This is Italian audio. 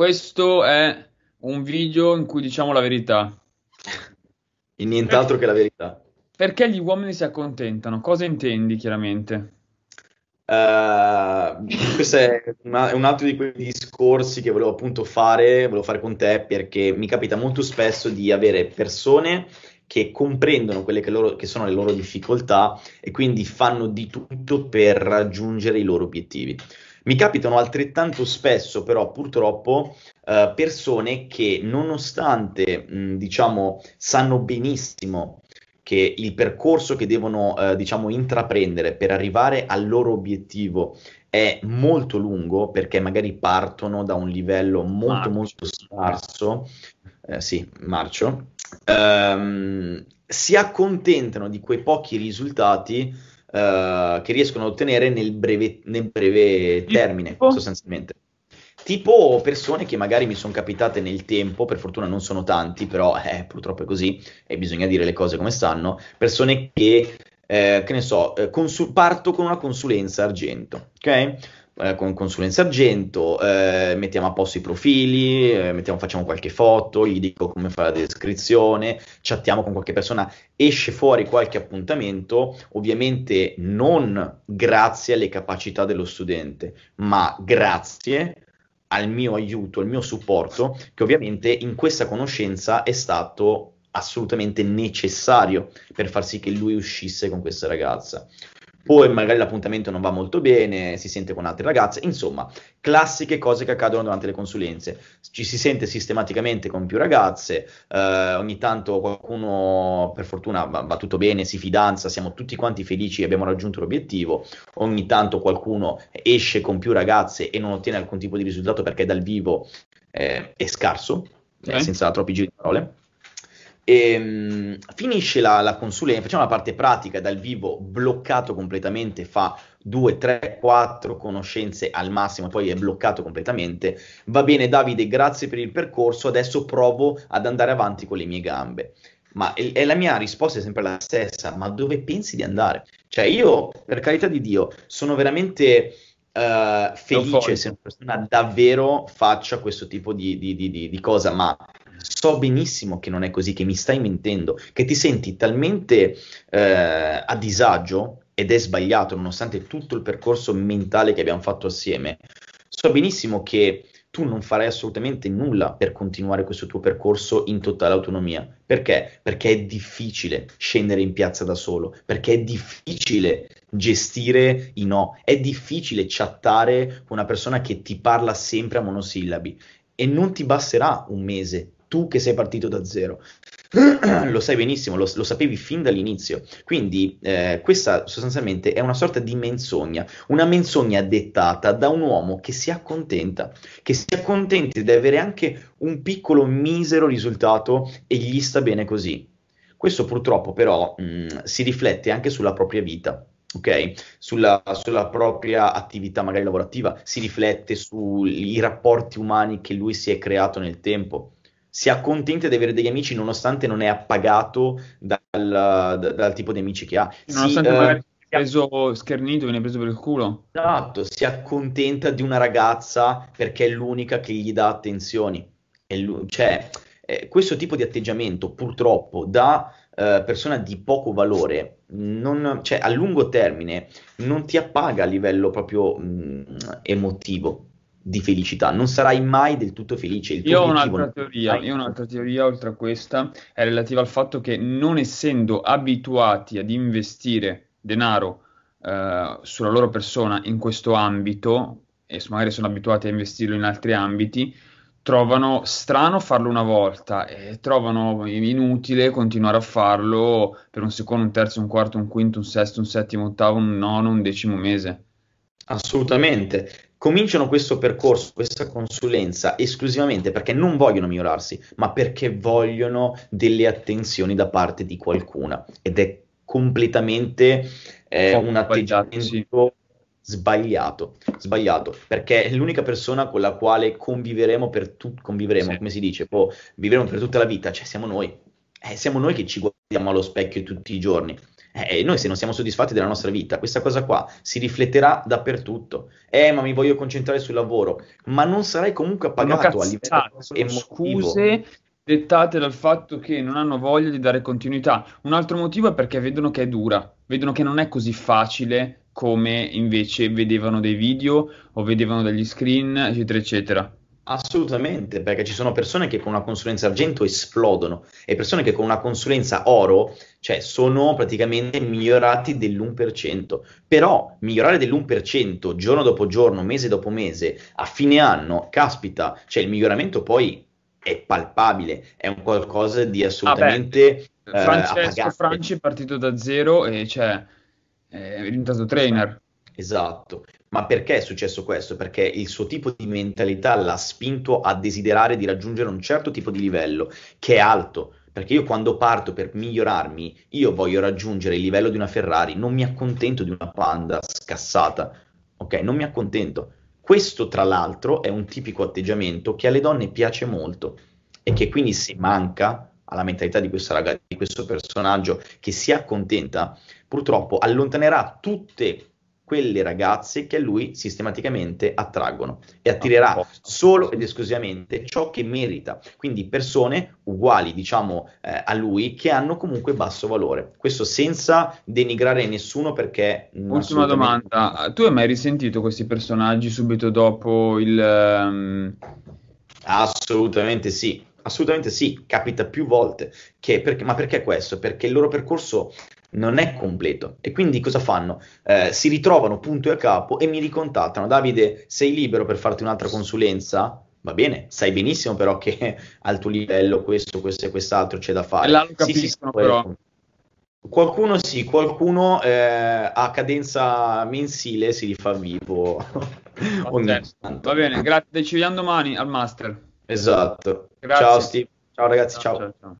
questo è un video in cui diciamo la verità. In nient'altro che la verità. Perché gli uomini si accontentano? Cosa intendi chiaramente? Uh, questo è, una, è, un altro di quei discorsi che volevo appunto fare, volevo fare con te perché mi capita molto spesso di avere persone che comprendono quelle che, loro, che sono le loro difficoltà e quindi fanno di tutto per raggiungere i loro obiettivi. Mi capitano altrettanto spesso, però, purtroppo, eh, persone che nonostante, mh, diciamo, sanno benissimo che il percorso che devono, eh, diciamo, intraprendere per arrivare al loro obiettivo è molto lungo perché magari partono da un livello molto Marcio. molto scarso, eh, sì, marcio, ehm, si accontentano di quei pochi risultati uh, che riescono a ottenere nel breve, nel breve termine, tipo? sostanzialmente. Tipo persone che magari mi sono capitate nel tempo, per fortuna non sono tanti, però eh, purtroppo è così e bisogna dire le cose come stanno, persone che, eh, che ne so, eh, consul- parto con una consulenza argento, ok? eh, con consulenza argento, eh, mettiamo a posto i profili, eh, mettiamo, facciamo qualche foto, gli dico come fare la descrizione, chattiamo con qualche persona, esce fuori qualche appuntamento, ovviamente non grazie alle capacità dello studente, ma grazie al mio aiuto, al mio supporto, che ovviamente in questa conoscenza è stato assolutamente necessario per far sì che lui uscisse con questa ragazza poi magari l'appuntamento non va molto bene, si sente con altre ragazze, insomma, classiche cose che accadono durante le consulenze. Ci si sente sistematicamente con più ragazze, eh, ogni tanto qualcuno, per fortuna, va, va, tutto bene, si fidanza, siamo tutti quanti felici, abbiamo raggiunto l'obiettivo, ogni tanto qualcuno esce con più ragazze e non ottiene alcun tipo di risultato perché dal vivo eh, è scarso, okay. Eh, eh, senza troppi giri di parole. E, ehm, finisce la, la consulenza, facciamo la parte pratica dal vivo, bloccato completamente, fa 2, 3, 4 conoscenze al massimo, poi è bloccato completamente. Va bene Davide, grazie per il percorso, adesso provo ad andare avanti con le mie gambe. Ma è, è la mia risposta è sempre la stessa, ma dove pensi di andare? Cioè io, per carità di Dio, sono veramente... Uh, felice se una persona davvero faccia questo tipo di, di, di, di cosa, ma so benissimo che non è così, che mi stai mentendo, che ti senti talmente eh, a disagio ed è sbagliato nonostante tutto il percorso mentale che abbiamo fatto assieme, so benissimo che tu non farai assolutamente nulla per continuare questo tuo percorso in totale autonomia. Perché? Perché è difficile scendere in piazza da solo, perché è difficile gestire i no, è difficile chattare con una persona che ti parla sempre a monosillabi e non ti basterà un mese tu che sei partito da zero. lo sai benissimo, lo, lo, sapevi fin dall'inizio. Quindi eh, questa sostanzialmente è una sorta di menzogna, una menzogna dettata da un uomo che si accontenta, che si accontenta di avere anche un piccolo misero risultato e gli sta bene così. Questo purtroppo però mh, mm, si riflette anche sulla propria vita. Okay? Sulla, sulla, propria attività magari lavorativa, si riflette sui rapporti umani che lui si è creato nel tempo si accontenta di avere degli amici nonostante non è appagato dal, dal, dal tipo di amici che ha. Nonostante si, eh, magari uh, preso schernito, viene preso per il culo. Esatto, si accontenta di una ragazza perché è l'unica che gli dà attenzioni. Lui, cioè, eh, questo tipo di atteggiamento purtroppo da eh, persona di poco valore, non, cioè, a lungo termine, non ti appaga a livello proprio mh, mm, emotivo di felicità, non sarai mai del tutto felice. Il tuo io, ho un'altra, teoria, io ho un'altra teoria oltre a questa, è relativa al fatto che non essendo abituati ad investire denaro eh, sulla loro persona in questo ambito, e magari sono abituati a investirlo in altri ambiti, trovano strano farlo una volta e trovano inutile continuare a farlo per un secondo, un terzo, un quarto, un quinto, un sesto, un settimo, un ottavo, un nono, un decimo mese. Assolutamente cominciano questo percorso, questa consulenza esclusivamente perché non vogliono migliorarsi, ma perché vogliono delle attenzioni da parte di qualcuna ed è completamente eh, un atteggiamento sbagliato, sbagliato, perché è l'unica persona con la quale conviveremo per tut- conviveremo, sì. come si dice, po- boh, vivremo per tutta la vita, cioè siamo noi. Eh, siamo noi che ci guardiamo allo specchio tutti i giorni eh, noi se non siamo soddisfatti della nostra vita, questa cosa qua si rifletterà dappertutto. Eh, ma mi voglio concentrare sul lavoro, ma non sarai comunque pagato a livello emotivo. Scuse dettate dal fatto che non hanno voglia di dare continuità. Un altro motivo è perché vedono che è dura, vedono che non è così facile come invece vedevano dei video o vedevano degli screen, eccetera, eccetera. Assolutamente, perché ci sono persone che con una consulenza argento esplodono e persone che con una consulenza oro, cioè sono praticamente migliorati dell'1%. Però migliorare dell'1% giorno dopo giorno, mese dopo mese, a fine anno, caspita, cioè il miglioramento poi è palpabile, è un qualcosa di assolutamente... Ah beh, Francesco Franci è partito da zero e cioè, è diventato trainer. Esatto, ma perché è successo questo? Perché il suo tipo di mentalità l'ha spinto a desiderare di raggiungere un certo tipo di livello che è alto, perché io quando parto per migliorarmi, io voglio raggiungere il livello di una Ferrari, non mi accontento di una Panda scassata, ok? Non mi accontento. Questo tra l'altro è un tipico atteggiamento che alle donne piace molto e che quindi se manca alla mentalità di, raga, di questo personaggio che si accontenta, purtroppo allontanerà tutte quelle ragazze che a lui sistematicamente attraggono e attirerà solo ed esclusivamente ciò che merita, quindi persone uguali, diciamo, eh, a lui che hanno comunque basso valore. Questo senza denigrare nessuno perché Ultima domanda, tu hai mai risentito questi personaggi subito dopo il ehm, Assolutamente sì. Assolutamente sì, capita più volte, che, perché, ma perché questo? Perché il loro percorso non è completo. E quindi cosa fanno? Eh, si ritrovano punto e a capo e mi ricontattano. Davide, sei libero per farti un'altra consulenza? Va bene, sai benissimo però che al tuo livello questo, questo e quest'altro c'è da fare. E eh, capiscono sì, però. Qualcuno sì, qualcuno eh, a cadenza mensile si rifà vivo ogni Va bene, grazie, ci vediamo domani al Master. Esatto. Grazie. Ciao Steve, ciao ragazzi, ciao. ciao. ciao, ciao.